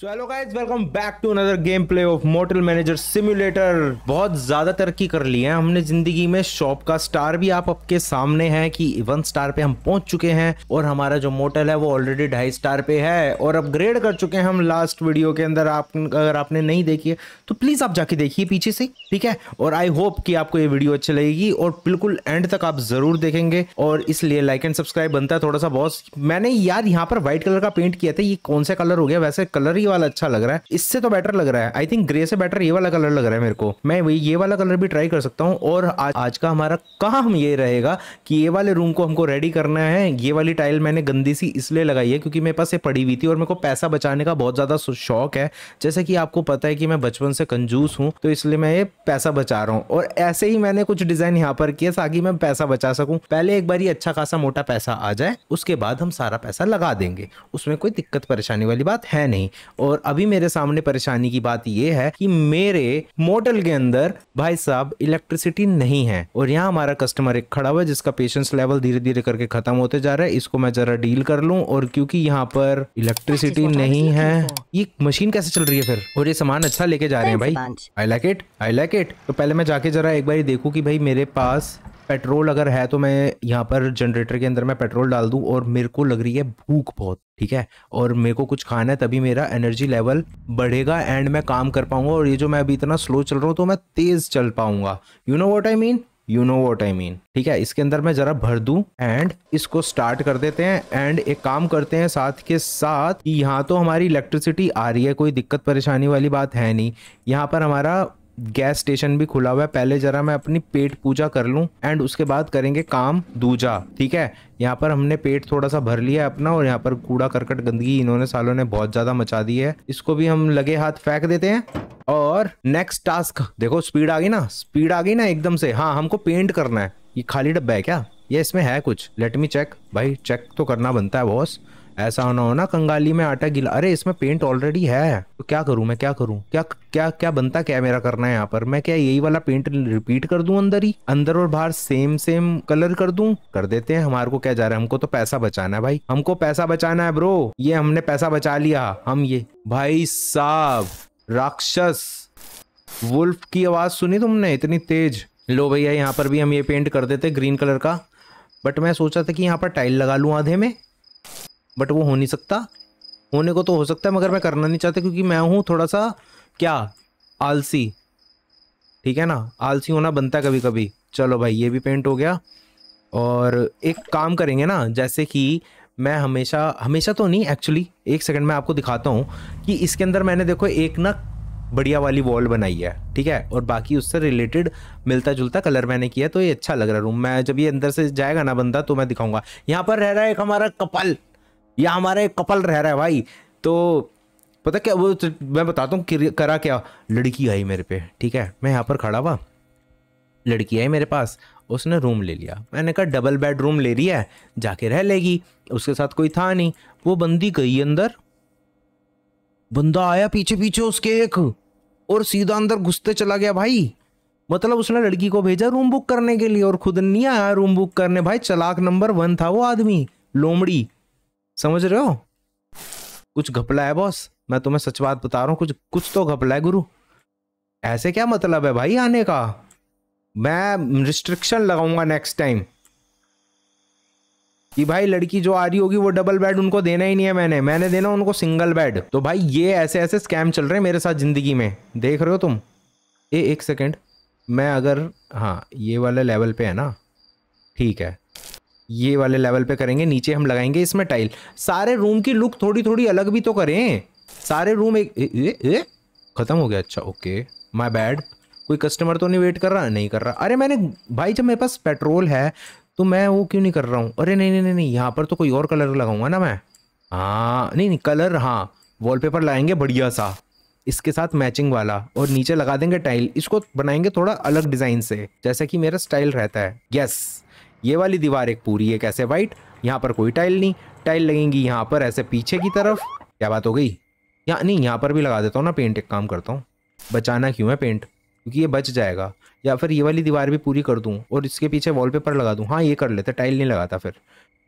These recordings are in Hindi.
So hello guys welcome back to another game play of motel manager simulator बहुत ज़्यादा तरक्की कर ली है हमने ज़िंदगी में शॉप का स्टार भी आप आपके सामने है कि वन स्टार पे हम पहुंच चुके हैं और हमारा जो मोटल है वो ऑलरेडी ढाई स्टार पे है और अपग्रेड कर चुके हैं हम लास्ट वीडियो के अंदर आप अगर आपने नहीं देखी है तो प्लीज़ आप जाके देखिए पीछे से ठीक है और आई होप कि आपको ये वीडियो अच्छी लगेगी और बिल्कुल एंड तक आप ज़रूर देखेंगे और इसलिए लाइक एंड सब्सक्राइब बनता है थोड़ा सा बहुत मैंने यार यहाँ पर व्हाइट कलर का पेंट किया था ये कौन सा कलर हो गया वैसे कलर ही वाला अच्छा लग रहा है इससे तो बेटर लग रहा है आई थिंक ग्रे से बेटर ये वाला कलर लग रहा है मेरे को मैं वही ये वाला कलर भी ट्राई कर सकता हूँ और आज, आज का हमारा काम ये रहेगा कि ये वाले रूम को हमको रेडी करना है ये वाली टाइल मैंने गंदी सी इसलिए लगाई है क्योंकि मेरे पास ये पड़ी हुई थी और मेरे को पैसा बचाने का बहुत ज़्यादा शौक है जैसे कि आपको पता है कि मैं बचपन से कंजूस हूँ तो इसलिए मैं ये पैसा बचा रहा हूँ और ऐसे ही मैंने कुछ डिज़ाइन यहाँ पर किया ताकि मैं पैसा बचा सकूँ पहले एक बार ही अच्छा खासा मोटा पैसा आ जाए उसके बाद हम सारा पैसा लगा देंगे उसमें कोई दिक्कत परेशानी वाली बात है नहीं और अभी मेरे सामने परेशानी की बात यह है कि मेरे मोटल के अंदर भाई साहब इलेक्ट्रिसिटी नहीं है और यहाँ हमारा कस्टमर एक खड़ा हुआ है जिसका पेशेंस लेवल धीरे धीरे करके खत्म होते जा रहा है इसको मैं जरा डील कर लू और क्योंकि यहाँ पर इलेक्ट्रिसिटी अच्छा, नहीं है तो ये मशीन कैसे चल रही है फिर और ये सामान अच्छा लेके जा रहे हैं भाई I like it I like it तो पहले मैं जाके जरा एक बार देखू की भाई मेरे पास पेट्रोल अगर है तो मैं यहाँ पर जनरेटर के अंदर मैं पेट्रोल डाल दूँ और मेरे को लग रही है भूख बहुत ठीक है और मेरे को कुछ खाना है तभी मेरा एनर्जी लेवल बढ़ेगा एंड मैं काम कर पाऊंगा और ये जो मैं अभी इतना स्लो चल रहा हूँ तो मैं तेज़ चल पाऊंगा you know what I mean you know what I mean ठीक है इसके अंदर मैं जरा भर दूं एंड इसको स्टार्ट कर देते हैं एंड एक काम करते हैं साथ के साथ यहाँ तो हमारी इलेक्ट्रिसिटी आ रही है कोई दिक्कत परेशानी वाली बात है नहीं यहाँ पर हमारा गैस स्टेशन भी खुला हुआ है पहले जरा मैं अपनी पेट पूजा कर लूं एंड उसके बाद करेंगे काम दूजा ठीक है यहाँ पर हमने पेट थोड़ा सा भर लिया है अपना और यहाँ पर कूड़ा करकट गंदगी इन्होंने सालों ने बहुत ज़्यादा मचा दी है इसको भी हम लगे हाथ फेंक देते हैं और नेक्स्ट टास्क देखो स्पीड आ गई ना स्पीड आ गई ना एकदम से हाँ हमको पेंट करना है ये खाली डब्बा है क्या ये इसमें है कुछ लेट मी चेक भाई चेक तो करना बनता है बॉस ऐसा होना हो ना कंगाली में आटा गिला अरे इसमें पेंट ऑलरेडी है तो क्या करूं मैं क्या करूं क्या क्या क्या बनता क्या मेरा करना है यहाँ पर मैं क्या यही वाला पेंट रिपीट कर दूं अंदर ही अंदर और बाहर सेम सेम कलर कर दूं कर देते हैं हमारे को क्या जा रहा है हमको तो पैसा बचाना है भाई हमको पैसा बचाना है ब्रो ये हमने पैसा बचा लिया हम ये भाई साहब राक्षस वुल्फ की आवाज सुनी तुमने इतनी तेज लो भैया यहाँ पर भी हम ये पेंट कर देते ग्रीन कलर का बट मैं सोचा था कि यहाँ पर टाइल लगा लूँ आधे में बट वो हो नहीं सकता होने को तो हो सकता है मगर मैं करना नहीं चाहता क्योंकि मैं हूँ थोड़ा सा क्या आलसी ठीक है ना आलसी होना बनता है कभी कभी चलो भाई ये भी पेंट हो गया और एक काम करेंगे ना जैसे कि मैं हमेशा हमेशा तो नहीं एक्चुअली एक सेकंड में आपको दिखाता हूँ कि इसके अंदर मैंने देखो एक ना बढ़िया वाली वॉल बनाई है ठीक है और बाकी उससे रिलेटेड मिलता जुलता कलर मैंने किया तो ये अच्छा लग रहा रूम मैं जब ये अंदर से जाएगा ना बंदा तो मैं दिखाऊंगा यहाँ पर रह रहा है एक हमारा कपल या हमारा एक कपल रह रहा है भाई तो पता क्या वो तो मैं बताता हूँ करा क्या लड़की आई मेरे पे ठीक है मैं यहाँ पर खड़ा हुआ लड़की आई मेरे पास उसने रूम ले लिया मैंने कहा डबल बेड रूम ले रही है जाके रह लेगी उसके साथ कोई था नहीं वो बंदी गई अंदर बंदा आया पीछे पीछे उसके एक और सीधा अंदर घुसते चला गया भाई मतलब उसने लड़की को भेजा रूम बुक करने के लिए और खुद नहीं आया रूम बुक करने भाई चलाक नंबर वन था वो आदमी लोमड़ी समझ रहे हो कुछ घपला है बॉस मैं तुम्हें सच बात बता रहा हूँ कुछ कुछ तो घपला है गुरु ऐसे क्या मतलब है भाई आने का मैं रिस्ट्रिक्शन लगाऊंगा नेक्स्ट टाइम कि भाई लड़की जो आ रही होगी वो डबल बेड उनको देना ही नहीं है मैंने मैंने देना उनको सिंगल बेड तो भाई ये ऐसे ऐसे स्कैम चल रहे हैं मेरे साथ ज़िंदगी में देख रहे हो तुम ए एक सेकेंड मैं अगर हाँ ये वाले लेवल पे है ना ठीक है ये वाले लेवल पे करेंगे नीचे हम लगाएंगे इसमें टाइल सारे रूम की लुक थोड़ी थोड़ी अलग भी तो करें सारे रूम एक ख़त्म हो गया अच्छा ओके माई बैड कोई कस्टमर तो नहीं वेट कर रहा नहीं कर रहा अरे मैंने भाई जब मेरे पास पेट्रोल है तो मैं वो क्यों नहीं कर रहा हूँ अरे नहीं नहीं नहीं नहीं यहाँ पर तो कोई और कलर लगाऊंगा ना मैं हाँ नहीं नहीं कलर हाँ वॉलपेपर लाएंगे बढ़िया सा इसके साथ मैचिंग वाला और नीचे लगा देंगे टाइल इसको बनाएंगे थोड़ा अलग डिज़ाइन से जैसा कि मेरा स्टाइल रहता है यस ये वाली दीवार एक पूरी है कैसे वाइट यहाँ पर कोई टाइल नहीं टाइल लगेंगी यहाँ पर ऐसे पीछे की तरफ क्या बात हो गई यहाँ नहीं यहाँ पर भी लगा देता हूँ ना पेंट एक काम करता हूँ बचाना क्यों है पेंट क्योंकि ये बच जाएगा या फिर ये वाली दीवार भी पूरी कर दूँ और इसके पीछे वॉलपेपर लगा दूँ हाँ ये कर लेते टाइल नहीं लगाता फिर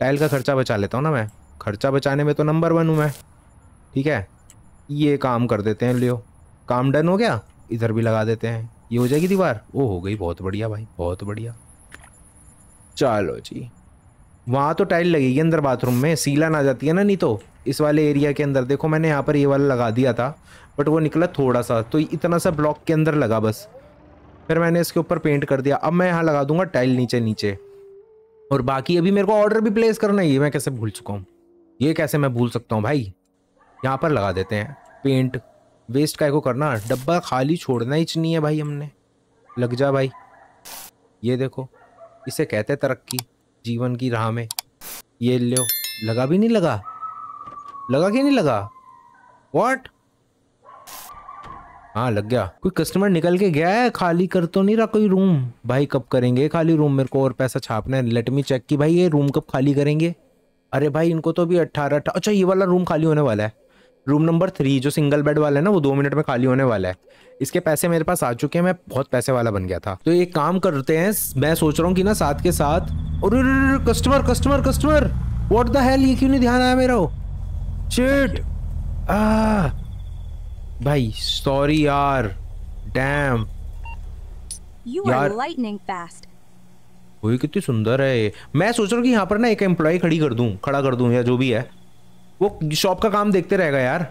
टाइल का खर्चा बचा लेता हूँ ना मैं खर्चा बचाने में तो नंबर वन हूँ मैं ठीक है ये काम कर देते हैं लियो काम डन हो गया इधर भी लगा देते हैं ये हो जाएगी दीवार वो हो गई बहुत बढ़िया भाई बहुत बढ़िया चलो जी वहाँ तो टाइल लगेगी अंदर बाथरूम में सीलन आ जाती है ना नहीं तो इस वाले एरिया के अंदर देखो मैंने यहाँ पर ये वाला लगा दिया था बट वो निकला थोड़ा सा तो इतना सा ब्लॉक के अंदर लगा बस फिर मैंने इसके ऊपर पेंट कर दिया अब मैं यहाँ लगा दूंगा टाइल नीचे नीचे और बाकी अभी मेरे को ऑर्डर भी प्लेस करना है ये मैं कैसे भूल चुका हूँ ये कैसे मैं भूल सकता हूँ भाई यहाँ पर लगा देते हैं पेंट वेस्ट का करना डब्बा खाली छोड़ना ही नहीं है भाई हमने लग जा भाई ये देखो इसे कहते तरक्की जीवन की राह में ये लो लगा भी नहीं लगा लगा कि नहीं लगा वॉट हाँ लग गया कोई कस्टमर निकल के गया है खाली कर तो नहीं रहा कोई रूम भाई कब करेंगे खाली रूम मेरे को और पैसा छापना है लेट मी चेक कि भाई ये रूम कब खाली करेंगे अरे भाई इनको तो अभी अट्ठारह अच्छा ये वाला रूम खाली होने वाला है रूम नंबर थ्री जो सिंगल बेड वाला है ना वो दो मिनट में खाली होने वाला है इसके पैसे मेरे पास आ चुके हैं मैं बहुत पैसे वाला बन गया था तो एक काम करते हैं मैं सोच रहा हूँ कि ना साथ के साथ और customer customer customer what the hell ये क्यों नहीं ध्यान आया मेरा शिट आ भाई सॉरी यार डैम यार कितनी सुंदर है मैं सोच रहा हूँ कि यहाँ पर ना एक एम्प्लॉय खड़ी कर दूँ खड़ा कर दूँ या जो भी है वो शॉप का काम देखते रहेगा यार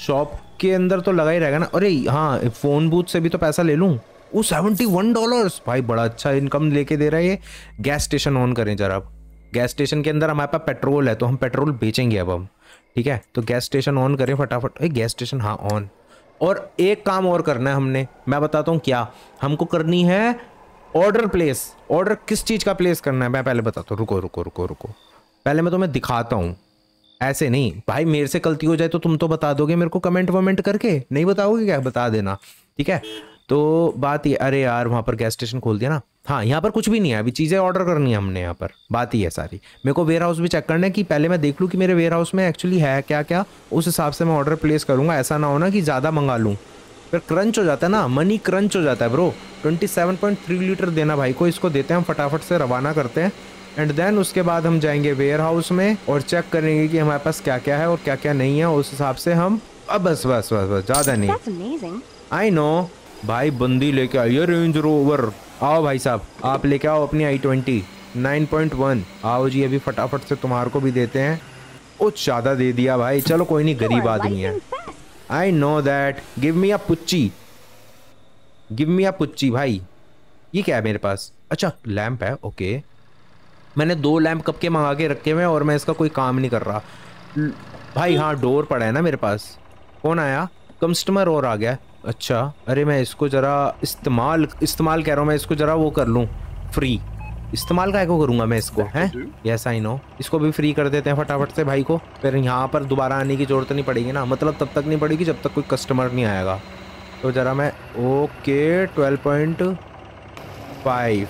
शॉप के अंदर तो लगा ही रहेगा ना अरे हाँ फ़ोन बूथ से भी तो पैसा ले लूँ वो सेवेंटी वन डॉलर्स भाई बड़ा अच्छा इनकम लेके दे रहा है ये गैस स्टेशन ऑन करें जरा अब गैस स्टेशन के अंदर हमारे पास पेट्रोल है तो हम पेट्रोल बेचेंगे अब हम ठीक है तो गैस स्टेशन ऑन करें फटाफट अरे गैस स्टेशन हाँ ऑन और एक काम और करना है हमने मैं बताता हूँ क्या हमको करनी है ऑर्डर प्लेस ऑर्डर किस चीज़ का प्लेस करना है मैं पहले बताता हूँ रुको रुको रुको रुको पहले मैं तुम्हें दिखाता हूँ ऐसे नहीं भाई मेरे से गलती हो जाए तो तुम तो बता दोगे मेरे को कमेंट वमेंट करके नहीं बताओगे क्या बता देना ठीक है तो बात ये अरे यार वहाँ पर गैस स्टेशन खोल दिया ना हाँ यहाँ पर कुछ भी नहीं है अभी चीज़ें ऑर्डर करनी है हमने यहाँ पर बात ही है सारी मेरे को वेयर हाउस भी चेक करना है कि पहले मैं देख लूँ कि मेरे वेयर हाउस में एक्चुअली है क्या क्या उस हिसाब से मैं ऑर्डर प्लेस करूँगा ऐसा ना हो ना कि ज़्यादा मंगा लूँ फिर क्रंच हो जाता है ना मनी क्रंच हो जाता है ब्रो ट्वेंटी लीटर देना भाई को इसको देते हैं हम फटाफट से रवाना करते हैं एंड देन उसके बाद हम जाएंगे वेयर हाउस में और चेक करेंगे कि हमारे पास क्या क्या है और क्या क्या नहीं है उस हिसाब से हम अब बस बस बस बस ज़्यादा नहीं आई नो भाई बंदी लेके आइए रेंज रोवर आओ भाई साहब आप लेके आओ अपनी आई ट्वेंटी नाइन पॉइंट वन आओ जी अभी फटाफट से तुम्हार को भी देते हैं कुछ ज़्यादा दे दिया भाई चलो कोई नहीं गरीब आदमी है I know that give me a पुच्ची गिव मी अ पुच्ची भाई ये क्या है मेरे पास अच्छा लैम्प है ओके okay. मैंने दो लैम्प कब के मंगा के रखे हुए और मैं इसका कोई काम नहीं कर रहा भाई हाँ डोर पड़ा है ना मेरे पास कौन आया कस्टमर और आ गया अच्छा अरे मैं इसको ज़रा इस्तेमाल इस्तेमाल कह रहा हूँ मैं इसको ज़रा वो कर लूँ फ्री इस्तेमाल का को करूँगा मैं इसको हैं यस आई नो इसको भी फ्री कर देते हैं फटाफट से भाई को फिर यहाँ पर दोबारा आने की ज़रूरत नहीं पड़ेगी ना मतलब तब तक नहीं पड़ेगी जब तक कोई कस्टमर नहीं आएगा तो ज़रा मैं ओके ट्वेल्व पॉइंट फाइव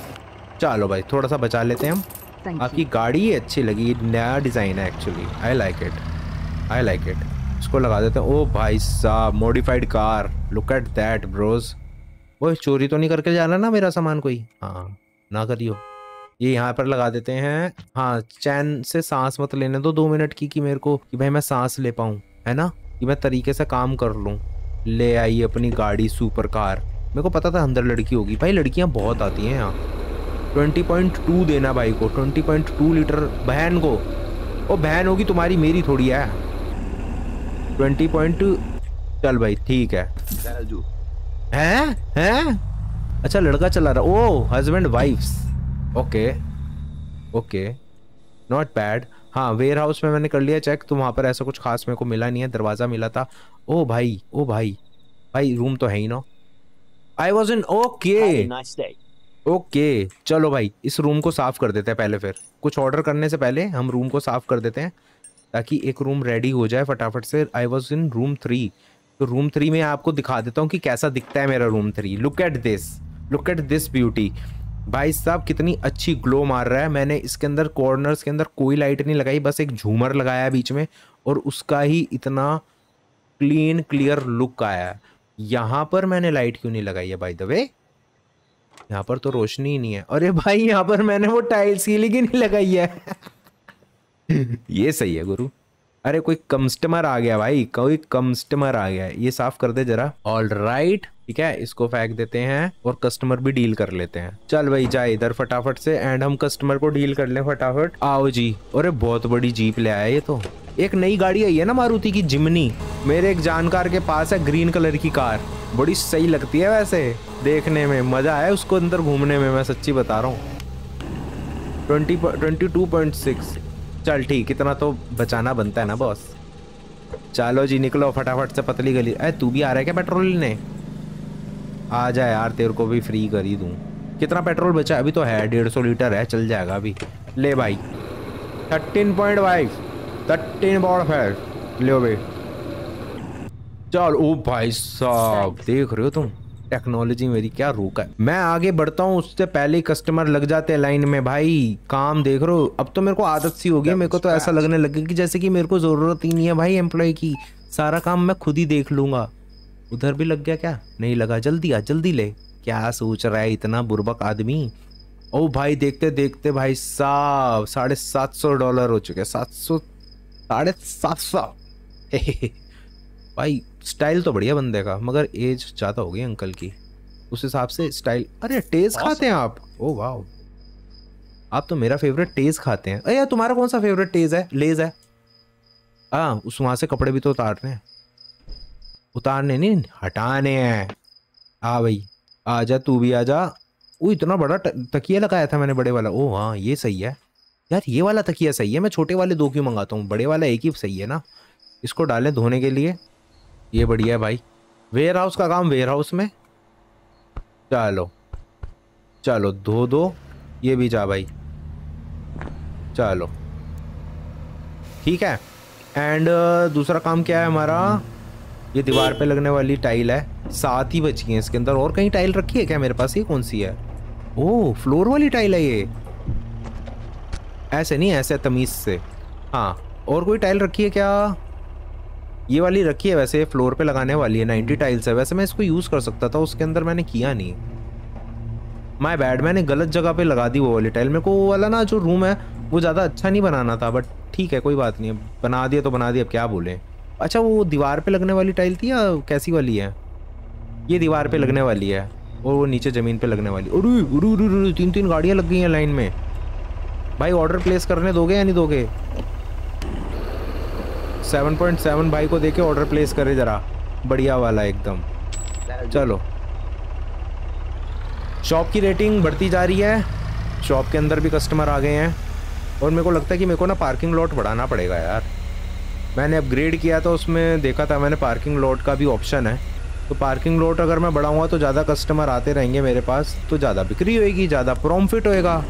चलो भाई थोड़ा सा बचा लेते हैं हम आपकी गाड़ी ही अच्छी लगी नया डिज़ाइन है actually I like it I like it इसको लगा देते हैं ओ भाई साहब modified car look at that bros वो चोरी तो नहीं करके जाना ना मेरा सामान कोई हाँ ना करियो ये यहाँ पर लगा देते हैं हाँ चैन से सांस मत लेने दो दो मिनट की कि मेरे को कि भाई मैं सांस ले पाऊँ है ना कि मैं तरीके से काम कर लूँ ले आई अपनी गाड़ी सुपर कार मेरे को पता था अंदर लड़की होगी भाई लड़कियाँ बहुत आती हैं यहाँ 20.2 देना भाई को 20.2 लीटर बहन को ओ बहन होगी तुम्हारी मेरी थोड़ी है 20. पॉइंट चल भाई ठीक है हैं हैं अच्छा लड़का चला रहा ओ husband wife okay okay not bad हाँ वेयर हाउस में मैंने कर लिया चेक तो वहाँ पर ऐसा कुछ खास मेरे को मिला नहीं है दरवाज़ा मिला था ओ भाई ओ भाई भाई रूम तो है ही ना I was in okay okay चलो भाई इस रूम को साफ कर देते हैं पहले फिर कुछ ऑर्डर करने से पहले हम रूम को साफ कर देते हैं ताकि एक रूम रेडी हो जाए फटाफट से I was in room three तो रूम थ्री में आपको दिखा देता हूँ कि कैसा दिखता है मेरा room three look at this look at this beauty भाई साहब कितनी अच्छी ग्लो मार रहा है मैंने इसके अंदर कॉर्नर्स के अंदर कोई लाइट नहीं लगाई बस एक झूमर लगाया बीच में और उसका ही इतना क्लीन क्लियर लुक आया है यहाँ पर मैंने लाइट क्यों नहीं लगाई है बाई द वे यहाँ पर तो रोशनी ही नहीं है अरे भाई यहाँ पर मैंने वो टाइल्स ही लेकिन नहीं लगाई है ये सही है गुरु अरे कोई कस्टमर आ गया भाई कोई कस्टमर आ गया ये साफ कर दे जरा ऑल राइट ठीक है इसको फेंक देते हैं और कस्टमर भी डील कर लेते हैं चल भाई जा इधर फटाफट से एंड हम कस्टमर को डील कर ले फटाफट आओ जी अरे बहुत बड़ी जीप ले आया ये तो एक नई गाड़ी आई है ना मारुति की जिमनी मेरे एक जानकार के पास है ग्रीन कलर की कार बड़ी सही लगती है वैसे देखने में मज़ा है उसको अंदर घूमने में मैं सच्ची बता रहा हूँ twenty twenty two point six चल ठीक इतना तो बचाना बनता है ना बॉस चलो जी निकलो फटाफट से पतली गली अरे तू भी आ रहा है क्या पेट्रोल लेने आ जाए यार तेरे को भी फ्री कर ही दूँ कितना पेट्रोल बचा अभी तो है डेढ़ सौ लीटर है चल जाएगा अभी ले भाई thirteen point five thirteen point five ले भाई चल ओ भाई साहब देख रहे हो तुम टेक्नोलॉजी मेरी क्या रोक है मैं आगे बढ़ता हूँ उससे पहले कस्टमर लग जाते हैं लाइन में भाई काम देख रहे हो अब तो मेरे को आदत सी होगी मेरे को तो ऐसा लगने लगे कि जैसे कि मेरे को जरूरत ही नहीं है भाई एम्प्लॉय की सारा काम मैं खुद ही देख लूंगा उधर भी लग गया क्या नहीं लगा जल्दी आ जल्दी ले क्या सोच रहा है इतना बुरबक आदमी ओ भाई देखते देखते भाई साहब साढ़े सात सौ डॉलर हो चुके सात सौ साढ़े सात सौ भाई स्टाइल तो बढ़िया बंदे का मगर एज ज़्यादा हो गई अंकल की उस हिसाब से स्टाइल अरे टेज खाते हैं आप ओ वाह आप तो मेरा फेवरेट टेज खाते हैं अरे यार तुम्हारा कौन सा फेवरेट टेज है लेज है हाँ उस वहाँ से कपड़े भी तो उतारने हैं उतारने नहीं हटाने हैं आ भाई आ जा तू भी आ जा वो इतना बड़ा तकिया लगाया था मैंने बड़े वाला ओ हाँ ये सही है यार ये वाला तकिया सही है मैं छोटे वाले दो क्यों मंगाता हूँ बड़े वाला एक ही सही है ना इसको डालें धोने के लिए ये बढ़िया है भाई वेयर हाउस का काम वेयर हाउस में चलो चलो धो दो ये भी जा भाई चलो ठीक है एंड दूसरा काम क्या है हमारा ये दीवार पे लगने वाली टाइल है सात ही बची है इसके अंदर और कहीं टाइल रखी है क्या मेरे पास ये कौन सी है ओह फ्लोर वाली टाइल है ये ऐसे नहीं ऐसे तमीज से हाँ और कोई टाइल रखी है क्या ये वाली रखी है वैसे फ्लोर पे लगाने वाली है नाइन्टी टाइल्स है वैसे मैं इसको यूज़ कर सकता था उसके अंदर मैंने किया नहीं माई बैड मैंने गलत जगह पे लगा दी वो वाली टाइल मेरे को वो वाला ना जो रूम है वो ज़्यादा अच्छा नहीं बनाना था बट ठीक है कोई बात नहीं बना दिया तो बना दिया अब क्या बोले अच्छा वो दीवार पे लगने वाली टाइल थी या कैसी वाली है ये दीवार पे लगने वाली है और वो नीचे ज़मीन पे लगने वाली उरू उरू उरू तीन तीन गाड़ियाँ लग गई हैं लाइन में भाई ऑर्डर प्लेस करने दोगे या नहीं दोगे सेवन पॉइंट सेवन भाई को देके ऑर्डर प्लेस करे ज़रा बढ़िया वाला एकदम चलो शॉप की रेटिंग बढ़ती जा रही है शॉप के अंदर भी कस्टमर आ गए हैं और मेरे को लगता है कि मेरे को ना पार्किंग लॉट बढ़ाना पड़ेगा यार मैंने अपग्रेड किया तो उसमें देखा था मैंने पार्किंग लॉट का भी ऑप्शन है तो पार्किंग लॉट अगर मैं बढ़ाऊँगा तो ज़्यादा कस्टमर आते रहेंगे मेरे पास तो ज़्यादा बिक्री होएगी ज़्यादा प्रॉफिट होएगा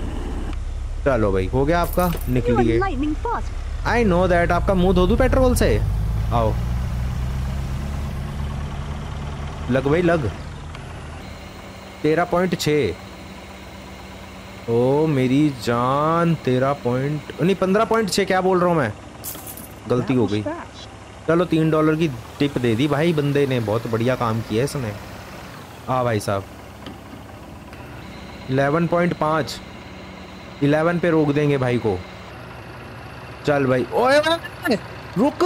चलो भाई हो गया आपका निकलिए आई नो दैट आपका मुंह धो दू पेट्रोल से आओ लग भाई लग तेरह पॉइंट छ ओ मेरी जान तेरह पॉइंट नहीं पंद्रह पॉइंट छः क्या बोल रहा हूँ मैं गलती हो गई चलो तीन डॉलर की टिप दे दी भाई बंदे ने बहुत बढ़िया काम किया इसने आ भाई साहब इलेवन पॉइंट पाँच इलेवन पे रोक देंगे भाई को चल भाई ओए रुक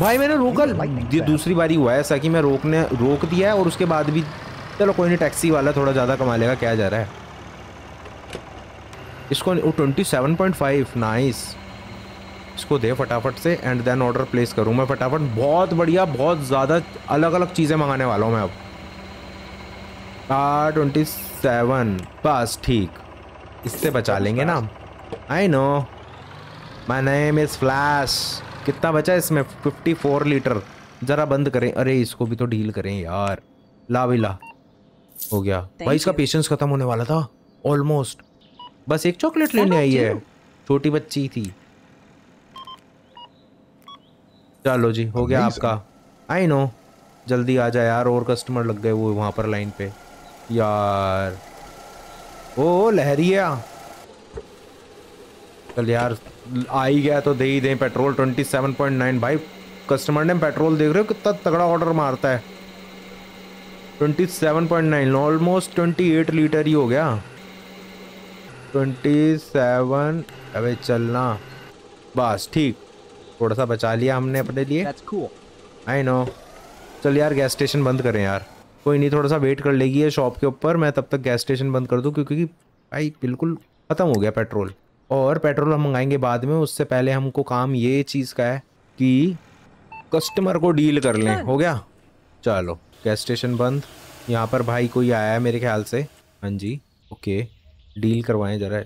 भाई मैंने रोका ये दूसरी बारी हुआ है ऐसा कि मैं रोकने रोक दिया है और उसके बाद भी चलो कोई नहीं टैक्सी वाला थोड़ा ज़्यादा कमा लेगा क्या जा रहा है इसको twenty seven point five nice इसको दे फटाफट से एंड देन ऑर्डर प्लेस करूँ मैं फटाफट बहुत बढ़िया बहुत ज़्यादा अलग अलग चीज़ें मंगाने वाला हूँ मैं अब ट्वेंटी सेवन बस ठीक इससे बचा लेंगे ना हम I know my name is flash कितना बचा है इसमें 54 लीटर ज़रा बंद करें अरे इसको भी तो डील करें यार ला भी ला हो गया Thank भाई इसका पेशेंस ख़त्म होने वाला था ऑलमोस्ट बस एक चॉकलेट लेने आई है छोटी बच्ची थी चलो जी हो गया आपका आई नो जल्दी आ जाए यार और कस्टमर लग गए वो वहाँ पर लाइन पे यार ओ लहरिया चल यार आ ही गया तो दे ही दें पेट्रोल 27.9 भाई कस्टमर ने पेट्रोल देख रहे हो कितना तगड़ा ऑर्डर मारता है 27.9 ऑलमोस्ट 28 लीटर ही हो गया 27 अबे चलना बस ठीक थोड़ा सा बचा लिया हमने अपने लिए आई नो चल यार गैस स्टेशन बंद करें यार कोई नहीं थोड़ा सा वेट कर लेगी ये शॉप के ऊपर मैं तब तक गैस स्टेशन बंद कर दूँ क्योंकि भाई बिल्कुल ख़त्म हो गया पेट्रोल और पेट्रोल हम मंगाएंगे बाद में उससे पहले हमको काम ये चीज़ का है कि कस्टमर को डील कर लें हो गया चलो गैस स्टेशन बंद यहाँ पर भाई कोई आया है मेरे ख्याल से हाँ जी ओके डील करवाएं ज़रा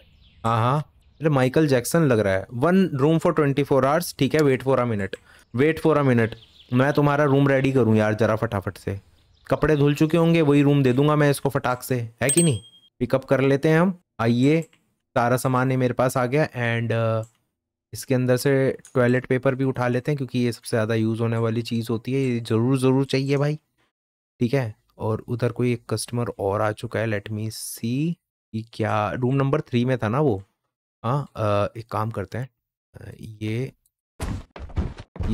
हाँ हाँ अरे माइकल जैक्सन लग रहा है one room for twenty four hours ठीक है wait for a minute wait for a minute मैं तुम्हारा रूम रेडी करूँ यार ज़रा फटाफट से कपड़े धुल चुके होंगे वही रूम दे दूंगा मैं इसको फटाक से है कि नहीं पिकअप कर लेते हैं हम आइए सारा सामान ये मेरे पास आ गया एंड uh, इसके अंदर से टॉयलेट पेपर भी उठा लेते हैं क्योंकि ये सबसे ज़्यादा यूज़ होने वाली चीज़ होती है ये ज़रूर ज़रूर चाहिए भाई ठीक है और उधर कोई एक कस्टमर और आ चुका है लेट मी सी कि क्या रूम नंबर थ्री में था ना वो हाँ uh, एक काम करते हैं uh, ये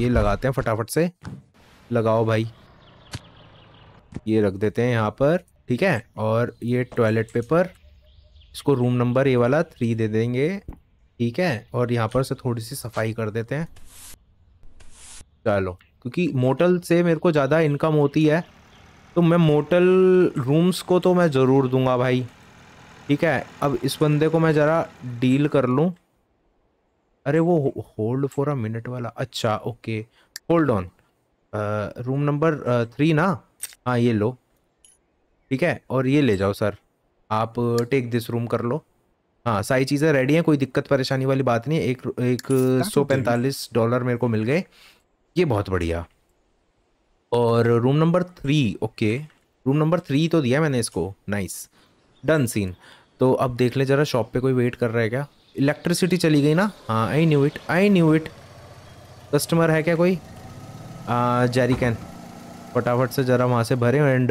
ये लगाते हैं फटाफट से लगाओ भाई ये रख देते हैं यहाँ पर ठीक है और ये टॉयलेट पेपर इसको रूम नंबर ये वाला थ्री दे देंगे ठीक है और यहाँ पर से थोड़ी सी सफाई कर देते हैं चलो क्योंकि मोटल से मेरे को ज़्यादा इनकम होती है तो मैं मोटल रूम्स को तो मैं ज़रूर दूंगा भाई ठीक है अब इस बंदे को मैं ज़रा डील कर लूँ अरे वो होल्ड फॉर अ मिनट वाला अच्छा okay hold on room number three ना हाँ ये लो ठीक है और ये ले जाओ सर आप टेक दिस रूम कर लो हाँ सारी चीज़ें रेडी हैं कोई दिक्कत परेशानी वाली बात नहीं एक एक सौ पैंतालीस डॉलर मेरे को मिल गए ये बहुत बढ़िया और room number three okay room number three तो दिया मैंने इसको नाइस डन सीन तो अब देख ले ज़रा शॉप पे कोई वेट कर रहा है क्या इलेक्ट्रिसिटी चली गई ना हाँ I knew it I knew it customer है क्या कोई जेरी कैन फटाफट से ज़रा वहाँ से भरें एंड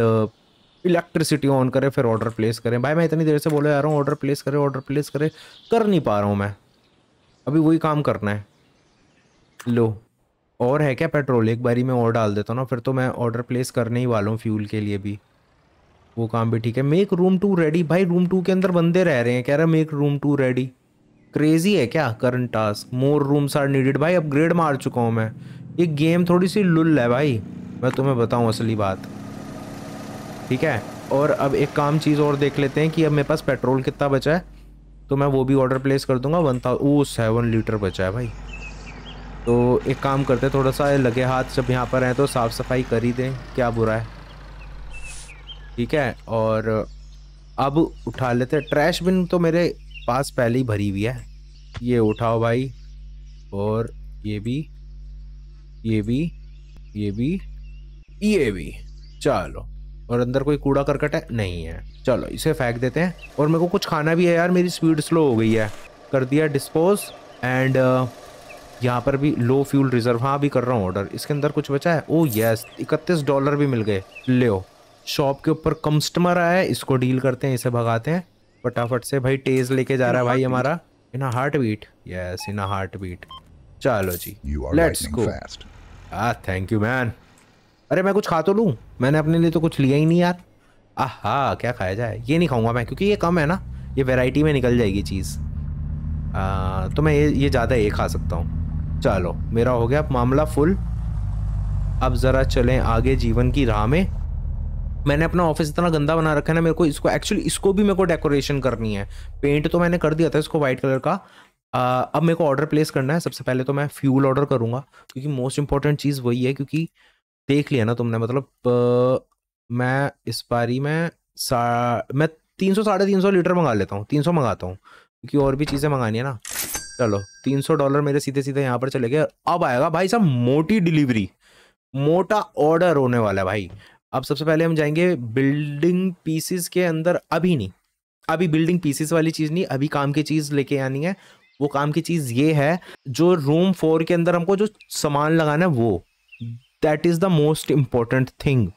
इलेक्ट्रिसिटी ऑन करें फिर ऑर्डर प्लेस करें भाई मैं इतनी देर से बोले जा रहा हूँ ऑर्डर प्लेस करें ऑर्डर प्लेस करें कर नहीं पा रहा हूँ मैं अभी वही काम करना है लो और है क्या पेट्रोल एक बारी में और डाल देता हूँ ना फिर तो मैं ऑर्डर प्लेस करने ही वाला हूँ फ्यूल के लिए भी वो काम भी ठीक है मेक रूम टू रेडी भाई रूम टू के अंदर बंदे रह रहे हैं कह रहा हैं make room two ready crazy है क्या current task more rooms are needed भाई अपग्रेड मार चुका हूँ मैं ये गेम थोड़ी सी लुल है भाई मैं तुम्हें बताऊँ असली बात ठीक है और अब एक काम चीज़ और देख लेते हैं कि अब मेरे पास पेट्रोल कितना बचा है तो मैं वो भी ऑर्डर प्लेस कर दूंगा वन था ओ सेवन लीटर बचा है भाई तो एक काम करते हैं थोड़ा सा लगे हाथ जब यहाँ पर हैं तो साफ़ सफाई कर ही दें क्या बुरा है ठीक है और अब उठा लेते हैं ट्रैश बिन तो मेरे पास पहले ही भरी हुई है ये उठाओ भाई और ये भी ये भी ये भी ये भी चलो और अंदर कोई कूड़ा करकट है नहीं है चलो इसे फेंक देते हैं और मेरे को कुछ खाना भी है यार मेरी स्पीड स्लो हो गई है कर दिया डिस्पोज एंड uh, यहाँ पर भी लो फ्यूल रिजर्व हाँ भी कर रहा हूँ ऑर्डर इसके अंदर कुछ बचा है ओ oh, यस इकतीस डॉलर भी मिल गए ले शॉप के ऊपर कस्टमर आया है इसको डील करते हैं इसे भगाते हैं फटाफट से भाई टेज लेके जा रहा है भाई हमारा inn heartbeat yes inn heartbeat चलो जी लेट्स गो आ थैंक यू मैन अरे मैं कुछ खा तो लूँ मैंने अपने लिए तो कुछ लिया ही नहीं यार आह क्या खाया जाए ये नहीं खाऊंगा मैं क्योंकि ये कम है ना ये वेराइटी में निकल जाएगी चीज़ तो मैं ये ये ज़्यादा ये खा सकता हूँ चलो मेरा हो गया अब मामला फुल अब ज़रा चलें आगे जीवन की राह में मैंने अपना ऑफिस इतना गंदा बना रखा है ना मेरे को इसको एक्चुअली इसको भी मेरे को डेकोरेशन करनी है पेंट तो मैंने कर दिया था इसको वाइट कलर का आ, अब मेरे को ऑर्डर प्लेस करना है सबसे पहले तो मैं फ्यूल ऑर्डर करूँगा क्योंकि मोस्ट इंपॉर्टेंट चीज़ वही है क्योंकि देख लिया ना तुमने मतलब मैं इस बारी में सा मैं तीन सौ साढ़े तीन सौ लीटर मंगा लेता हूँ तीन सौ मंगाता हूँ क्योंकि और भी चीज़ें मंगानी है ना चलो तीन सौ डॉलर मेरे सीधे सीधे यहाँ पर चले गए अब आएगा भाई साहब मोटी डिलीवरी मोटा ऑर्डर होने वाला है भाई अब सबसे पहले हम जाएंगे बिल्डिंग पीसेस के अंदर अभी नहीं अभी बिल्डिंग पीसेस वाली चीज़ नहीं अभी काम की चीज़ लेके आनी है वो काम की चीज़ ये है जो रूम फोर के अंदर हमको जो सामान लगाना है वो that is the most important thing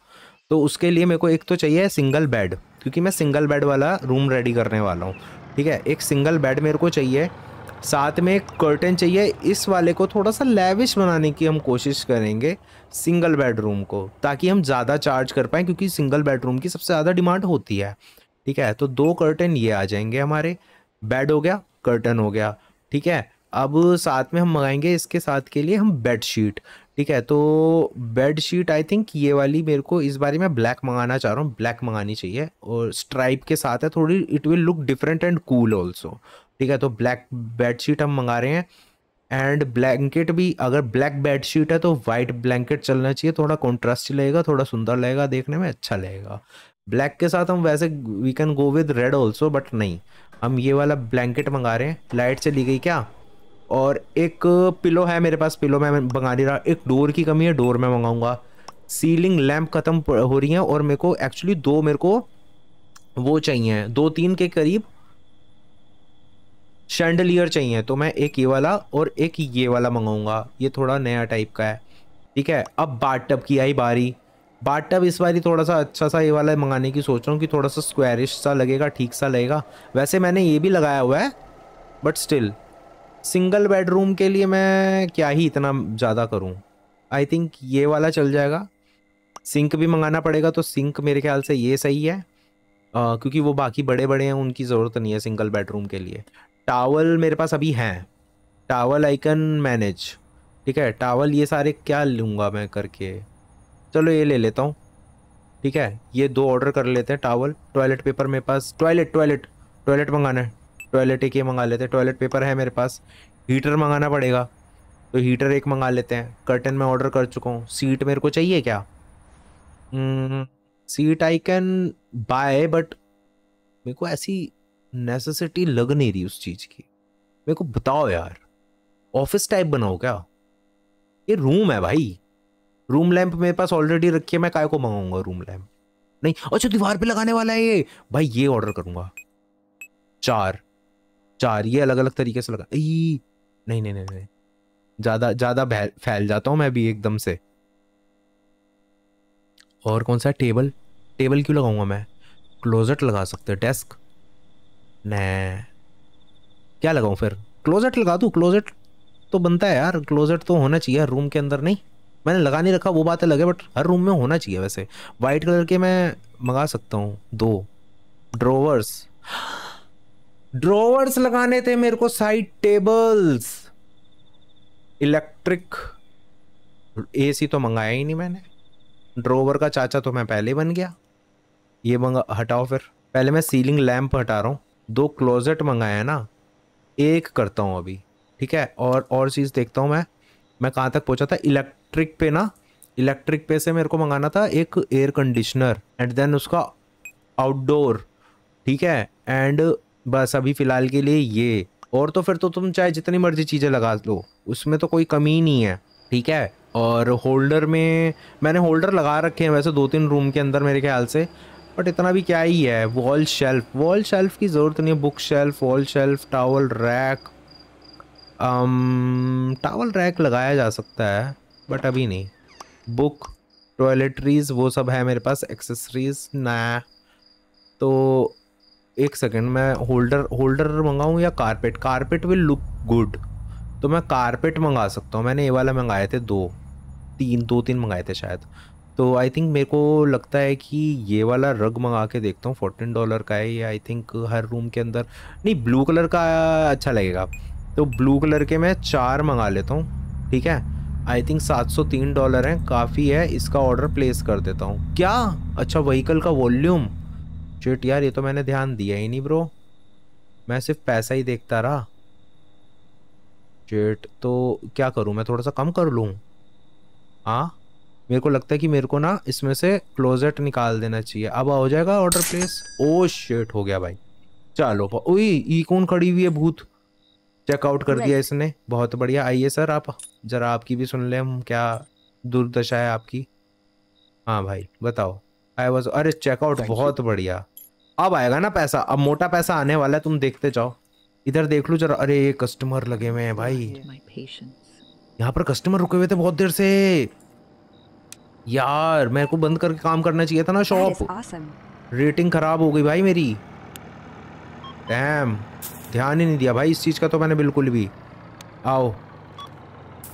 तो उसके लिए मेरे को एक तो चाहिए सिंगल बेड क्योंकि मैं सिंगल बेड वाला रूम रेडी करने वाला हूँ ठीक है एक सिंगल बेड मेरे को चाहिए साथ में एक कर्टन चाहिए इस वाले को थोड़ा सा लेविश बनाने की हम कोशिश करेंगे सिंगल बेडरूम को ताकि हम ज़्यादा चार्ज कर पाएँ क्योंकि सिंगल बेडरूम की सबसे ज़्यादा डिमांड होती है ठीक है तो दो कर्टन ये आ जाएंगे हमारे बेड हो गया कर्टन हो गया ठीक है अब साथ में हम मंगाएंगे इसके साथ के लिए हम बेड शीट ठीक है तो बेड शीट आई थिंक ये वाली मेरे को इस बारे में ब्लैक मंगाना चाह रहा हूँ ब्लैक मंगानी चाहिए और स्ट्राइप के साथ है थोड़ी it will look different and cool also ठीक है तो ब्लैक बेड शीट हम मंगा रहे हैं एंड ब्लैंकेट भी अगर ब्लैक बेड शीट है तो वाइट ब्लैंकेट चलना चाहिए थोड़ा कॉन्ट्रास्ट लगेगा थोड़ा सुंदर लगेगा देखने में अच्छा लगेगा ब्लैक के साथ हम वैसे we can go with red also but नहीं हम ये वाला ब्लैंकेट मंगा रहे हैं लाइट चली गई क्या और एक पिलो है मेरे पास पिलो मैं मंगा नहीं रहा एक डोर की कमी है डोर मैं मंगाऊंगा सीलिंग लैम्प ख़त्म हो रही है और मेरे को एक्चुअली दो मेरे को वो चाहिए दो तीन के करीब शैंडलियर चाहिए तो मैं एक ये वाला और एक ये वाला मंगाऊंगा ये थोड़ा नया टाइप का है ठीक है अब बाटअप की आई बारी बाटअप इस बारी थोड़ा सा अच्छा सा ये वाला मंगाने की सोच रहा हूँ कि थोड़ा सा स्क्वायरिश सा लगेगा ठीक सा लगेगा वैसे मैंने ये भी लगाया हुआ है बट स्टिल सिंगल बेडरूम के लिए मैं क्या ही इतना ज़्यादा करूँ आई थिंक ये वाला चल जाएगा सिंक भी मंगाना पड़ेगा तो सिंक मेरे ख्याल से ये सही है आ, क्योंकि वो बाकी बड़े बड़े हैं उनकी ज़रूरत नहीं है सिंगल बेडरूम के लिए टावल मेरे पास अभी हैं टावल आई कैन मैनेज ठीक है टावल ये सारे क्या लूँगा मैं करके चलो ये ले लेता हूँ ठीक है ये दो ऑर्डर कर लेते हैं टावल टॉयलेट पेपर मेरे पास टॉयलेट टॉयलेट टॉयलेट मंगाना है टॉयलेट एक ही मंगा लेते हैं टॉयलेट पेपर है मेरे पास हीटर मंगाना पड़ेगा तो हीटर एक मंगा लेते हैं कर्टन में ऑर्डर कर चुका हूँ सीट मेरे को चाहिए क्या seat I can buy but मेरे को ऐसी नेसेसिटी लग नहीं रही उस चीज़ की मेरे को बताओ यार ऑफिस टाइप बनाओ क्या ये रूम है भाई रूम लैंप मेरे पास ऑलरेडी रखी है मैं काय को मंगाऊंगा रूम लैंप नहीं अच्छा दीवार पे लगाने वाला है ये भाई ये ऑर्डर करूंगा चार चार ये अलग अलग तरीके से लगा ई नहीं नहीं नहीं नहीं ज़्यादा ज़्यादा फैल जाता हूँ मैं भी एकदम से और कौन सा टेबल टेबल क्यों लगाऊंगा मैं क्लोजेट लगा सकते डेस्क न क्या लगाऊँ फिर क्लोजेट लगा दू क्लोजेट तो बनता है यार क्लोजेट तो होना चाहिए रूम के अंदर नहीं मैंने लगा नहीं रखा वो बात अलग है बट हर रूम में होना चाहिए वैसे वाइट कलर के मैं मंगा सकता हूँ दो ड्रोवर्स ड्रोवर्स लगाने थे मेरे को साइड टेबल्स इलेक्ट्रिक एसी तो मंगाया ही नहीं मैंने ड्रोवर का चाचा तो मैं पहले बन गया ये मंगा हटाओ फिर पहले मैं सीलिंग लैम्प हटा रहा हूँ दो क्लोजेट मंगाया ना एक करता हूँ अभी ठीक है और और चीज़ देखता हूँ मैं मैं कहाँ तक पहुँचा था इलेक्ट्रिक पे ना इलेक्ट्रिक पे से मेरे को मंगाना था एक एयर कंडीशनर एंड देन उसका आउटडोर ठीक है एंड बस अभी फ़िलहाल के लिए ये और तो फिर तो तुम चाहे जितनी मर्जी चीज़ें लगा लो उसमें तो कोई कमी ही नहीं है ठीक है और होल्डर में मैंने होल्डर लगा रखे हैं वैसे दो तीन रूम के अंदर मेरे ख्याल से बट इतना भी क्या ही है वॉल शेल्फ वॉल शेल्फ की ज़रूरत नहीं है book shelf wall shelf towel rack um, towel rack लगाया जा सकता है बट अभी नहीं बुक टॉयलेटरीज वो सब है मेरे पास एक्सेसरीज ना तो एक सेकेंड मैं होल्डर होल्डर मंगाऊँ या carpet carpet will look good तो मैं कारपेट मंगा सकता हूँ मैंने ये वाला मंगाए थे दो तीन दो तीन मंगाए थे शायद तो आई थिंक मेरे को लगता है कि ये वाला रग मंगा के देखता हूँ फोर्टीन डॉलर का है या आई थिंक हर रूम के अंदर नहीं ब्लू कलर का अच्छा लगेगा तो ब्लू कलर के मैं चार मंगा लेता हूँ ठीक है आई थिंक सात सौ तीन डॉलर हैं काफ़ी है इसका ऑर्डर प्लेस कर देता हूँ क्या अच्छा व्हीकल का वॉल्यूम चिट यार ये तो मैंने ध्यान दिया ही नहीं ब्रो मैं सिर्फ पैसा ही देखता रहा चिट तो क्या करूँ मैं थोड़ा सा कम कर लूँ हाँ मेरे को लगता है कि मेरे को ना इसमें से क्लोजेट निकाल देना चाहिए अब हो जाएगा ऑर्डर प्लेस ओ शेट हो गया भाई चलो ओई ई कौन खड़ी हुई है भूत चेकआउट कर दिया इसने बहुत बढ़िया आइए सर आप जरा आपकी भी सुन ले हम क्या दुर्दशा है आपकी हाँ भाई बताओ आई वॉज अरे चेकआउट बहुत बढ़िया अब आएगा ना पैसा अब मोटा पैसा आने वाला है तुम देखते जाओ इधर देख लो जरा अरे ये कस्टमर लगे हुए हैं भाई यहाँ पर कस्टमर रुके हुए थे बहुत देर से यार मेरे को बंद करके काम करना चाहिए था ना शॉप awesome. रेटिंग खराब हो गई भाई मेरी डैम ध्यान ही नहीं दिया भाई इस चीज़ का तो मैंने बिल्कुल भी आओ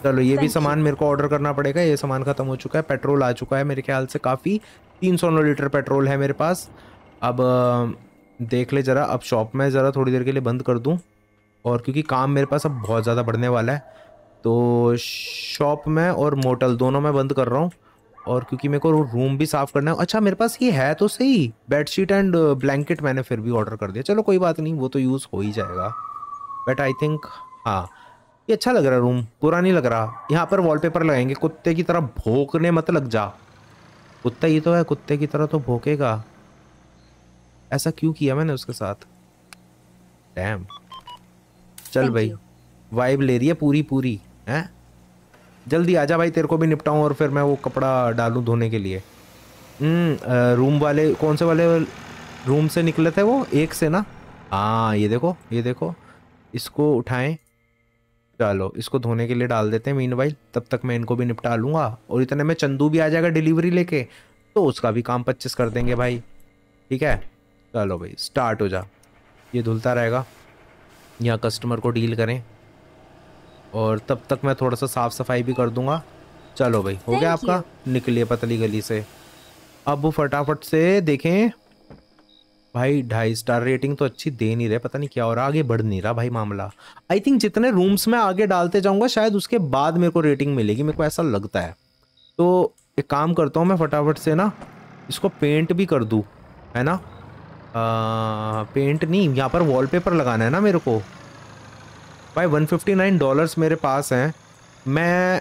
चलो ये Thank भी सामान मेरे को ऑर्डर करना पड़ेगा ये सामान खत्म हो चुका है पेट्रोल आ चुका है मेरे ख्याल से काफ़ी तीन सौ नौ लीटर पेट्रोल है मेरे पास अब देख ले ज़रा अब शॉप में ज़रा थोड़ी देर के लिए बंद कर दूँ और क्योंकि काम मेरे पास अब बहुत ज़्यादा बढ़ने वाला है तो शॉप में और मोटल दोनों में बंद कर रहा हूँ और क्योंकि मेरे को रूम भी साफ़ करना है अच्छा मेरे पास ये है तो सही बेडशीट एंड ब्लैंकेट मैंने फिर भी ऑर्डर कर दिया चलो कोई बात नहीं वो तो यूज़ हो ही जाएगा बट आई थिंक हाँ ये अच्छा लग रहा रूम पूरा नहीं लग रहा यहाँ पर वॉलपेपर लगाएंगे कुत्ते की तरह भोंकने मत लग जा कुत्ता ही तो है कुत्ते की तरह तो भोकेगा ऐसा क्यों किया मैंने उसके साथ डैम चल भाई वाइब ले रही है पूरी पूरी हैं जल्दी आजा भाई तेरे को भी निपटाऊं और फिर मैं वो कपड़ा डालूं धोने के लिए रूम हम्म, वाले कौन से वाले रूम से निकले थे वो एक से ना हाँ ये देखो ये देखो इसको उठाएं चलो इसको धोने के लिए डाल देते हैं मीन तब तक मैं इनको भी निपटा लूँगा और इतने में चंदू भी आ जाएगा डिलीवरी लेके तो उसका भी काम पच्चीस कर देंगे भाई ठीक है चलो भाई स्टार्ट हो जा ये धुलता रहेगा यहाँ कस्टमर को डील करें और तब तक मैं थोड़ा सा साफ़ सफाई भी कर दूंगा चलो भाई हो गया आपका निकलिए पतली गली से अब वो फटाफट से देखें भाई ढाई स्टार रेटिंग तो अच्छी दे नहीं रहे पता नहीं क्या और आगे बढ़ नहीं रहा भाई मामला आई थिंक जितने रूम्स में आगे डालते जाऊंगा शायद उसके बाद मेरे को रेटिंग मिलेगी मेरे को ऐसा लगता है तो एक काम करता हूँ मैं फटाफट से ना इसको पेंट भी कर दूँ है ना आ, पेंट नहीं यहाँ पर वॉल लगाना है ना मेरे को भाई वन डॉलर्स मेरे पास हैं मैं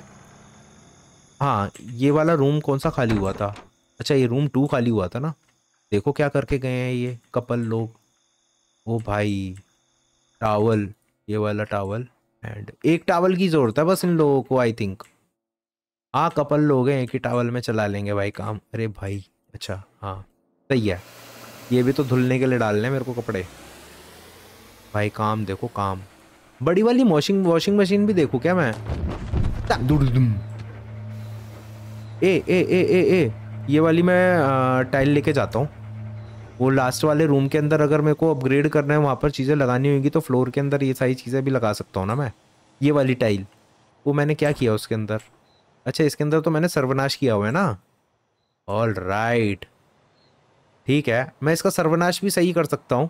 हाँ ये वाला रूम कौन सा खाली हुआ था अच्छा ये रूम टू खाली हुआ था ना देखो क्या करके गए हैं ये कपल लोग ओ भाई टावल ये वाला टावल एंड एक टावल की ज़रूरत है बस इन लोगों को आई थिंक हाँ कपल लोग हैं एक ही टावल में चला लेंगे भाई काम अरे भाई अच्छा हाँ सही है ये भी तो धुलने के लिए डालने हैं मेरे को कपड़े भाई काम देखो काम बड़ी वाली वॉशिंग वॉशिंग मशीन भी देखो क्या मैं ए ए ए ए ए ये वाली मैं टाइल लेके जाता हूँ वो लास्ट वाले रूम के अंदर अगर मेरे को अपग्रेड करना है वहाँ पर चीज़ें लगानी होगी तो फ्लोर के अंदर ये सारी चीज़ें भी लगा सकता हूँ ना मैं ये वाली टाइल वो मैंने क्या किया उसके अंदर अच्छा इसके अंदर तो मैंने सर्वनाश किया हुआ है ना ऑल राइट ठीक है मैं इसका सर्वनाश भी सही कर सकता हूँ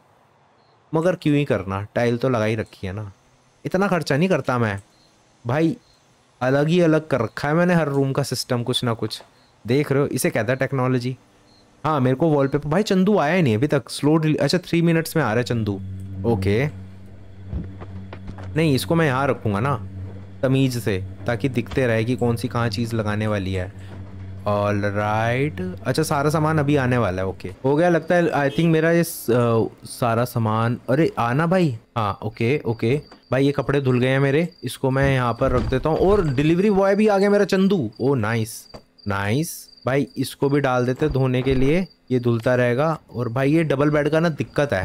मगर क्यों ही करना टाइल तो लगा ही रखी है ना इतना खर्चा नहीं करता मैं भाई अलग ही अलग कर रखा है मैंने हर रूम का सिस्टम कुछ ना कुछ देख रहे हो इसे कहता है टेक्नोलॉजी हाँ मेरे को वॉल पेपर भाई चंदू आया ही नहीं अभी तक स्लो अच्छा थ्री मिनट्स में आ रहा है चंदू ओके नहीं इसको मैं यहाँ रखूँगा ना तमीज़ से ताकि दिखते रहे कि कौन सी कहाँ चीज़ लगाने वाली है ऑल राइट right. अच्छा सारा सामान अभी आने वाला है ओके okay. हो गया लगता है आई थिंक मेरा ये सारा सामान अरे आना भाई हाँ ओके ओके भाई ये कपड़े धुल गए हैं मेरे इसको मैं यहाँ पर रख देता हूँ और डिलीवरी बॉय भी आ गया मेरा चंदू ओ नाइस नाइस भाई इसको भी डाल देते धोने के लिए ये धुलता रहेगा और भाई ये डबल बेड का ना दिक्कत है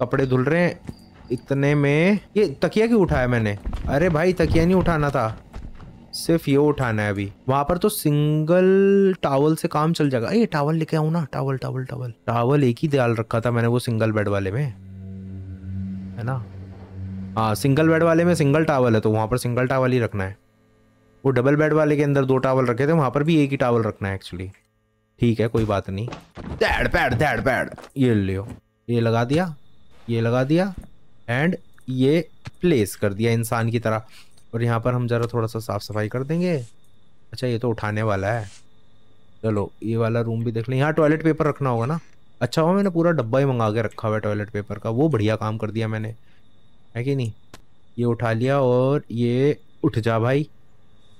कपड़े धुल रहे हैं इतने में ये तकिया क्यों उठाया मैंने अरे भाई तकिया नहीं उठाना था सिर्फ ये उठाना है अभी वहां पर तो सिंगल टावल से काम चल जाएगा ये टावल लेके आऊ ना टावल टावल टावल टावल एक ही दयाल रखा था मैंने वो सिंगल बेड वाले में है ना हाँ सिंगल बेड वाले में सिंगल टावल है तो वहां पर सिंगल टावल ही रखना है वो डबल बेड वाले के अंदर दो टावल रखे थे वहाँ पर भी एक ही टावल रखना है एक्चुअली ठीक है कोई बात नहीं दैड पैड दैड पैड ये लियो ये लगा दिया ये लगा दिया एंड ये प्लेस कर दिया इंसान की तरह और यहाँ पर हम ज़रा थोड़ा सा साफ़ सफाई कर देंगे अच्छा ये तो उठाने वाला है चलो ये वाला रूम भी देख लें यहाँ टॉयलेट पेपर रखना होगा ना अच्छा हुआ मैंने पूरा डब्बा ही मंगा के रखा हुआ है टॉयलेट पेपर का वो बढ़िया काम कर दिया मैंने है कि नहीं ये उठा लिया और ये उठ जा भाई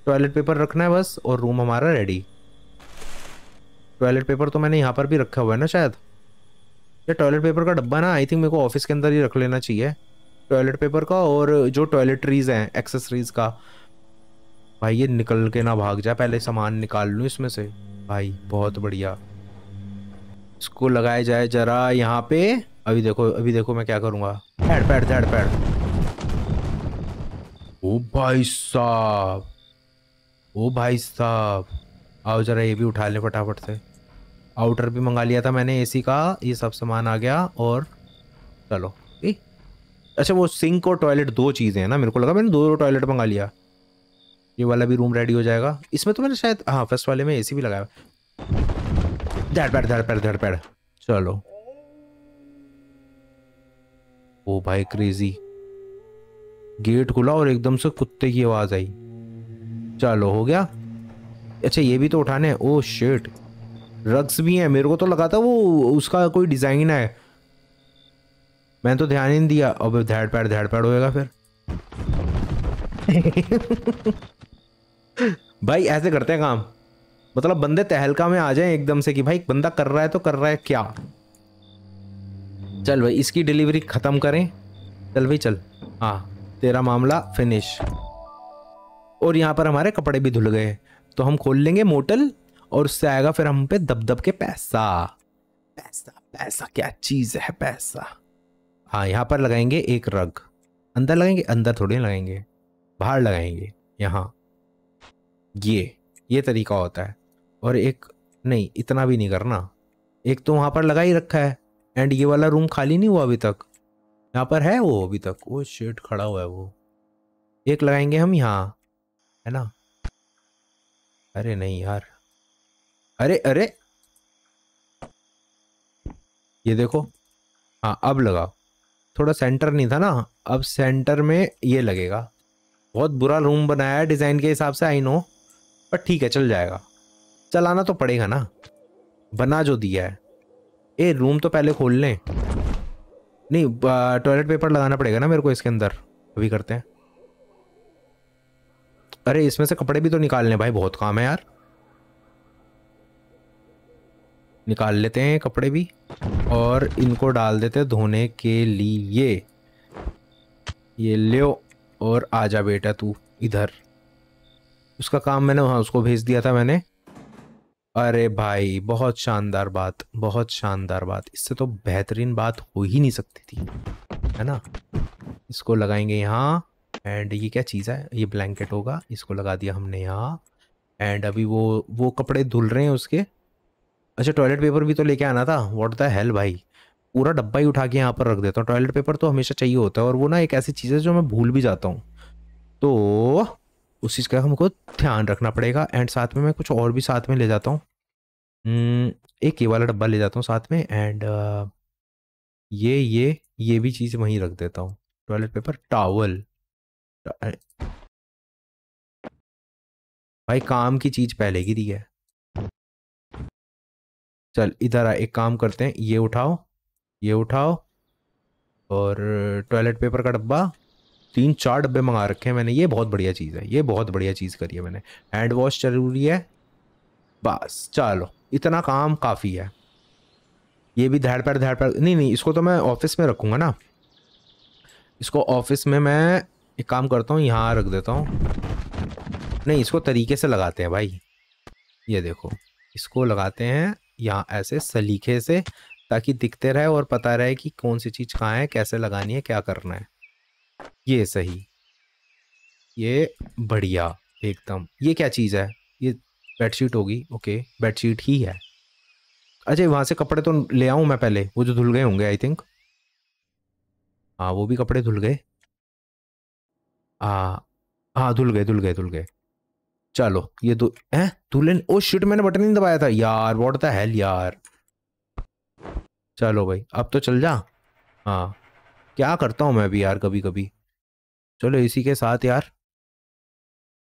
टॉयलेट पेपर रखना है बस और रूम हमारा रेडी टॉयलेट पेपर तो मैंने यहाँ पर भी रखा हुआ है ना शायद ये टॉयलेट पेपर का डब्बा ना आई थिंक मेरे को ऑफिस के अंदर ही रख लेना चाहिए टॉयलेट पेपर का और जो टॉयलेटरीज हैं एक्सेसरीज का भाई ये निकल के ना भाग जाए पहले सामान निकाल लूँ इसमें से भाई बहुत बढ़िया इसको लगाया जाए जरा यहाँ पे अभी देखो अभी देखो मैं क्या करूँगा हेड पैड हेड पैड ओ भाई साहब ओ भाई साहब आओ जरा ये भी उठा ले फटाफट से आउटर भी मंगा लिया था मैंने एसी का ये सब सामान आ गया और चलो ए? अच्छा वो सिंक और टॉयलेट दो चीज़ें हैं ना मेरे को लगा मैंने दो टॉयलेट मंगा लिया ये वाला भी रूम रेडी हो जाएगा इसमें तो मैंने शायद हाँ फर्स्ट वाले में एसी भी लगाया धड़ पैड धड़ पैड धड़ पैड चलो ओ भाई क्रेजी गेट खुला और एकदम से कुत्ते की आवाज़ आई चलो हो गया अच्छा ये भी तो उठाने ओ शेट रग्स भी हैं मेरे को तो लगा था वो उसका कोई डिज़ाइन है मैंने तो ध्यान ही नहीं दिया अब धैड़ पैड धैड़ पैड होएगा फिर भाई ऐसे करते हैं काम मतलब बंदे तहलका में आ जाए एकदम से कि भाई बंदा कर रहा है तो कर रहा है क्या चल भाई इसकी डिलीवरी ख़त्म करें चल भाई चल हाँ तेरा मामला फिनिश और यहाँ पर हमारे कपड़े भी धुल गए तो हम खोल लेंगे मोटल और उससे आएगा फिर हम पे दब दब के पैसा पैसा पैसा क्या चीज है पैसा हाँ यहाँ पर लगाएंगे एक रग अंदर लगाएंगे अंदर थोड़ी लगाएंगे बाहर लगाएंगे यहाँ ये ये तरीका होता है और एक नहीं इतना भी नहीं करना एक तो वहाँ पर लगा ही रखा है एंड ये वाला रूम खाली नहीं हुआ अभी तक यहाँ पर है वो अभी तक वो शेड खड़ा हुआ है वो एक लगाएंगे हम यहाँ है ना अरे नहीं यार अरे अरे ये देखो हाँ अब लगाओ थोड़ा सेंटर नहीं था ना अब सेंटर में ये लगेगा बहुत बुरा रूम बनाया है डिज़ाइन के हिसाब से आई नो पर ठीक है चल जाएगा चलाना तो पड़ेगा ना बना जो दिया है ए रूम तो पहले खोल लें नहीं टॉयलेट पेपर लगाना पड़ेगा ना मेरे को इसके अंदर अभी करते हैं अरे इसमें से कपड़े भी तो निकालने भाई बहुत काम है यार निकाल लेते हैं कपड़े भी और इनको डाल देते हैं धोने के लिए ये ले और आ जा बेटा तू इधर उसका काम मैंने वहाँ उसको भेज दिया था मैंने अरे भाई बहुत शानदार बात बहुत शानदार बात इससे तो बेहतरीन बात हो ही नहीं सकती थी है ना इसको लगाएंगे यहाँ एंड ये क्या चीज़ है ये ब्लैंकेट होगा इसको लगा दिया हमने यहाँ एंड अभी वो वो कपड़े धुल रहे हैं उसके अच्छा टॉयलेट पेपर भी तो लेके आना था व्हाट द हेल भाई पूरा डब्बा ही उठा के यहाँ पर रख देता हूँ टॉयलेट पेपर तो हमेशा चाहिए होता है और वो ना एक ऐसी चीज़ है जो मैं भूल भी जाता हूँ तो उस चीज़ का हमको ध्यान रखना पड़ेगा एंड साथ में मैं कुछ और भी साथ में ले जाता हूँ हम्म, एक ये वाला डब्बा ले जाता हूँ साथ में एंड ये ये ये भी चीज़ वहीं रख देता हूँ टॉयलेट पेपर टावल भाई काम की चीज पहले की दी है चल इधर आ एक काम करते हैं ये उठाओ ये उठाओ और टॉयलेट पेपर का डब्बा तीन चार डब्बे मंगा रखे हैं मैंने ये बहुत बढ़िया चीज़ है ये बहुत बढ़िया चीज़ करी है मैंने हैंड वॉश जरूरी है बस चलो इतना काम काफ़ी है ये भी धैड़ पैर धैड़ पैर नहीं नहीं इसको तो मैं ऑफिस में रखूँगा ना इसको ऑफिस में मैं एक काम करता हूँ यहाँ रख देता हूँ नहीं इसको तरीके से लगाते हैं भाई ये देखो इसको लगाते हैं यहाँ ऐसे सलीके से ताकि दिखते रहे और पता रहे कि कौन सी चीज़ कहाँ है कैसे लगानी है क्या करना है ये सही ये बढ़िया एकदम ये क्या चीज़ है ये बेडशीट होगी ओके बेडशीट ही है अच्छा वहाँ से कपड़े तो ले आऊँ मैं पहले वो जो धुल गए होंगे आई थिंक हाँ वो भी कपड़े धुल गए हाँ हाँ धुल गए धुल गए धुल गए चलो ये तो है दुल्हन ओ शिट मैंने बटन नहीं दबाया था यार वॉट द हेल यार चलो भाई अब तो चल जा हाँ क्या करता हूँ मैं अभी यार कभी कभी चलो इसी के साथ यार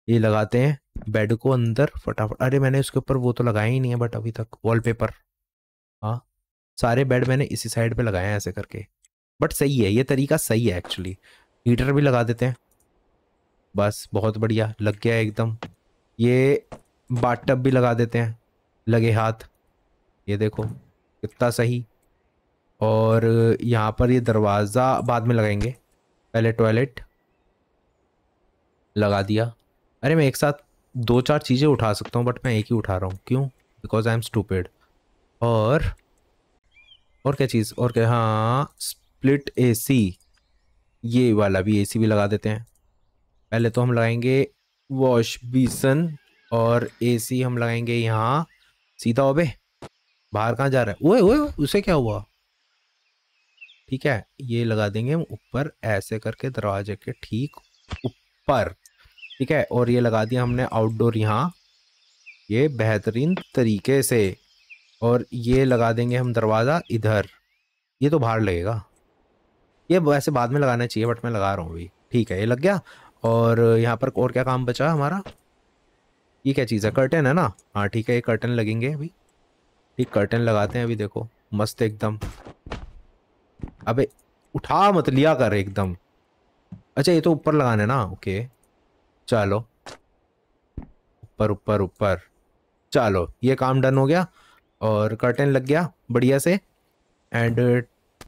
ये लगाते हैं बेड को अंदर फटाफट अरे मैंने उसके ऊपर वो तो लगाया ही नहीं है बट अभी तक वॉलपेपर हाँ सारे बेड मैंने इसी साइड पे लगाए हैं ऐसे करके बट सही है ये तरीका सही है एक्चुअली हीटर भी लगा देते हैं बस बहुत बढ़िया लग गया एकदम ये बाट भी लगा देते हैं लगे हाथ ये देखो कितना सही और यहाँ पर ये दरवाज़ा बाद में लगाएंगे पहले टॉयलेट लगा दिया अरे मैं एक साथ दो चार चीज़ें उठा सकता हूँ बट मैं एक ही उठा रहा हूँ क्यों बिकॉज आई एम स्टूपेड और और क्या चीज़ और क्या हाँ स्प्लिट एसी ये वाला भी एसी भी लगा देते हैं पहले तो हम लगाएंगे वॉश बीसन और एसी हम लगाएंगे यहाँ सीधा ओबे बाहर कहाँ जा रहा है ओए ओए उसे क्या हुआ ठीक है ये लगा देंगे हम ऊपर ऐसे करके दरवाजे के ठीक ऊपर ठीक है और ये लगा दिया हमने आउटडोर यहाँ ये बेहतरीन तरीके से और ये लगा देंगे हम दरवाज़ा इधर ये तो बाहर लगेगा ये वैसे बाद में लगाना चाहिए बट मैं लगा रहा हूँ अभी ठीक है ये लग गया और यहाँ पर और क्या काम बचा हमारा ये क्या चीज़ है कर्टन है ना हाँ ठीक है ये कर्टन लगेंगे अभी ठीक कर्टन लगाते हैं अभी देखो मस्त एकदम अबे उठा मत लिया कर एकदम अच्छा ये तो ऊपर लगाने ना ओके चलो ऊपर ऊपर ऊपर चलो ये काम डन हो गया और कर्टन लग गया बढ़िया से एंड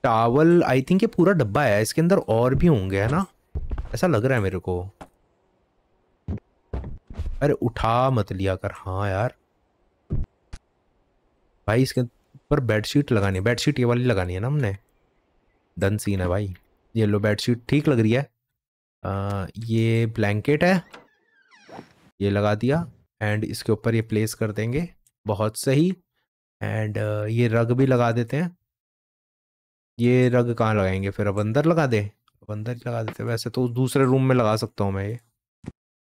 टावल आई थिंक ये पूरा डब्बा है इसके अंदर और भी होंगे है ना ऐसा लग रहा है मेरे को अरे उठा मत लिया कर हाँ यार भाई इसके पर बेडशीट लगानी है बेडशीट ये वाली लगानी है ना हमने दन सीन है भाई ये लो बेडशीट ठीक लग रही है आ, ये ब्लैंकेट है ये लगा दिया एंड इसके ऊपर ये प्लेस कर देंगे बहुत सही एंड ये रग भी लगा देते हैं ये रग कहाँ लगाएंगे फिर अब अंदर लगा दें अंदर ही लगा देते वैसे तो दूसरे रूम में लगा सकता हूँ मैं ये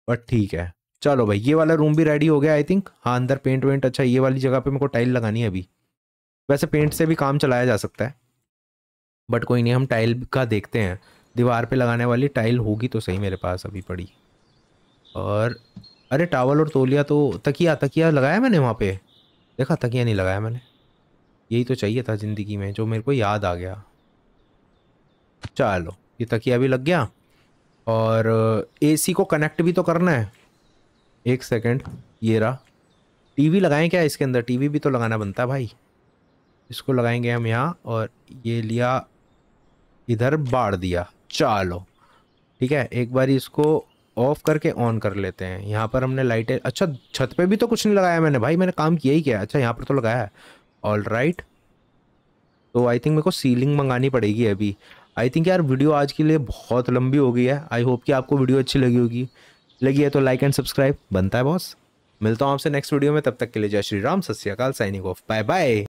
बट ठीक है चलो भाई ये वाला रूम भी रेडी हो गया आई थिंक हाँ अंदर पेंट वेंट अच्छा ये वाली जगह पे मेरे को टाइल लगानी है अभी वैसे पेंट से भी काम चलाया जा सकता है बट कोई नहीं हम टाइल का देखते हैं दीवार पे लगाने वाली टाइल होगी तो सही मेरे पास अभी पड़ी और अरे टावल और तोलिया तो तकिया तकिया लगाया मैंने वहाँ पर देखा तकिया नहीं लगाया मैंने यही तो चाहिए था ज़िंदगी में जो मेरे को याद आ गया चलो ये तकिया भी लग गया और एसी को कनेक्ट भी तो करना है एक सेकंड ये रहा टीवी लगाएं क्या इसके अंदर टीवी भी तो लगाना बनता है भाई इसको लगाएंगे हम यहाँ और ये लिया इधर बाढ़ दिया चलो ठीक है एक बार इसको ऑफ करके ऑन कर लेते हैं यहाँ पर हमने लाइटें अच्छा छत पे भी तो कुछ नहीं लगाया मैंने भाई मैंने काम किया ही क्या अच्छा यहाँ पर तो लगाया है ऑल राइट तो आई थिंक मेरे को सीलिंग मंगानी पड़ेगी अभी आई थिंक यार वीडियो आज के लिए बहुत लंबी हो गई है आई होप कि आपको वीडियो अच्छी लगी होगी लगी है तो लाइक एंड सब्सक्राइब बनता है बॉस मिलता हूँ आपसे नेक्स्ट वीडियो में तब तक के लिए जय श्री राम सत श्रीकाल साइनिंग ऑफ बाय बाय